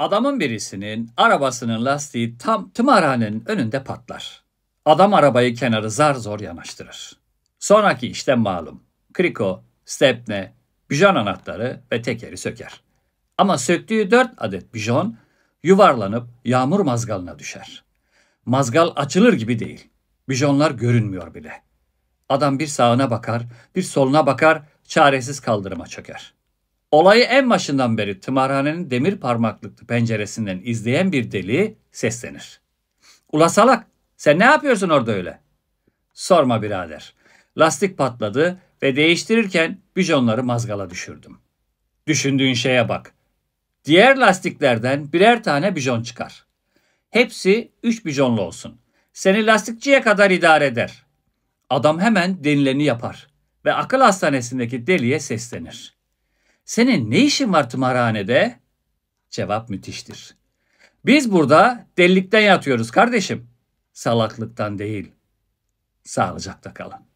Adamın birisinin arabasının lastiği tam tımarhanenin önünde patlar. Adam arabayı kenarı zar zor yanaştırır. Sonraki işte malum. Kriko, stepne, bijon anahtarı ve tekeri söker. Ama söktüğü dört adet bijon yuvarlanıp yağmur mazgalına düşer. Mazgal açılır gibi değil. Bijonlar görünmüyor bile. Adam bir sağına bakar, bir soluna bakar, çaresiz kaldırıma çöker. Olayı en başından beri tımarhanenin demir parmaklıklı penceresinden izleyen bir deli seslenir. Ula salak sen ne yapıyorsun orada öyle? Sorma birader. Lastik patladı ve değiştirirken bijonları mazgala düşürdüm. Düşündüğün şeye bak. Diğer lastiklerden birer tane bijon çıkar. Hepsi üç bijonlu olsun. Seni lastikçiye kadar idare eder. Adam hemen denileni yapar ve akıl hastanesindeki deliye seslenir. Senin ne işin var tımarhanede? Cevap müthiştir. Biz burada delilikten yatıyoruz kardeşim. Salaklıktan değil. Sağlıcakla kalın.